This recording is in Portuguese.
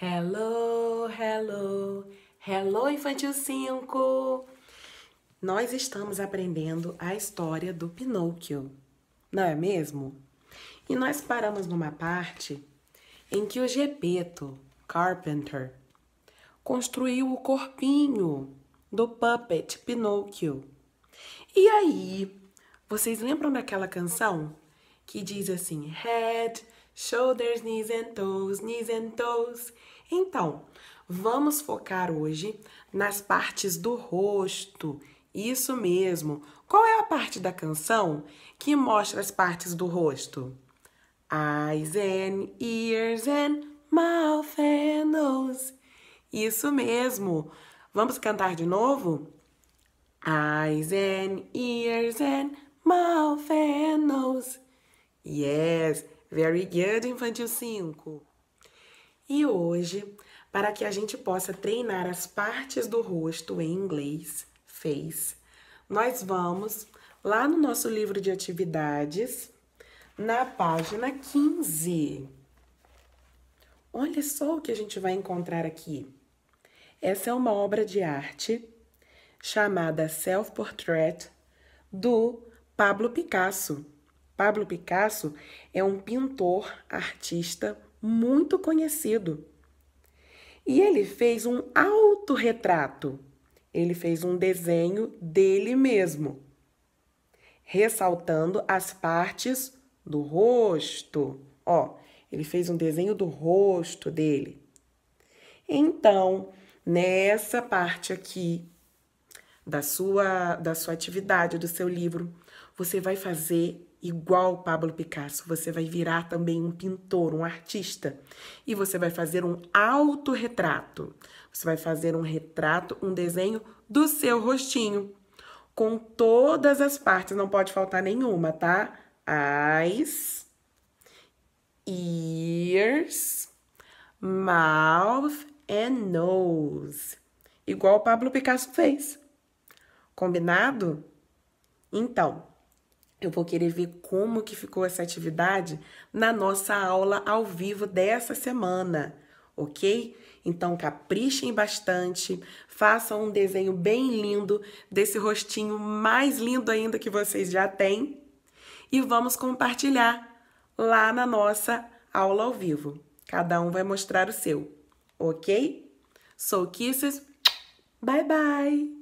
Hello, hello, hello Infantil 5! Nós estamos aprendendo a história do Pinóquio, não é mesmo? E nós paramos numa parte em que o Gepeto, Carpenter, construiu o corpinho do puppet Pinóquio. E aí, vocês lembram daquela canção que diz assim: Head, Shoulders, knees and toes, knees and toes. Então, vamos focar hoje nas partes do rosto. Isso mesmo. Qual é a parte da canção que mostra as partes do rosto? Eyes and ears and mouth and nose. Isso mesmo. Vamos cantar de novo? Eyes and ears and mouth and nose. Yes. Very good, infantil 5. E hoje, para que a gente possa treinar as partes do rosto em inglês, face, nós vamos lá no nosso livro de atividades, na página 15. Olha só o que a gente vai encontrar aqui. Essa é uma obra de arte chamada Self Portrait do Pablo Picasso. Pablo Picasso é um pintor, artista muito conhecido. E ele fez um autorretrato. Ele fez um desenho dele mesmo, ressaltando as partes do rosto. Ó, ele fez um desenho do rosto dele. Então, nessa parte aqui da sua da sua atividade, do seu livro, você vai fazer Igual Pablo Picasso, você vai virar também um pintor, um artista. E você vai fazer um autorretrato. Você vai fazer um retrato, um desenho do seu rostinho. Com todas as partes, não pode faltar nenhuma, tá? Eyes, ears, mouth and nose. Igual Pablo Picasso fez. Combinado? Então, eu vou querer ver como que ficou essa atividade na nossa aula ao vivo dessa semana, ok? Então caprichem bastante, façam um desenho bem lindo desse rostinho mais lindo ainda que vocês já têm e vamos compartilhar lá na nossa aula ao vivo. Cada um vai mostrar o seu, ok? Sou Kisses, bye bye!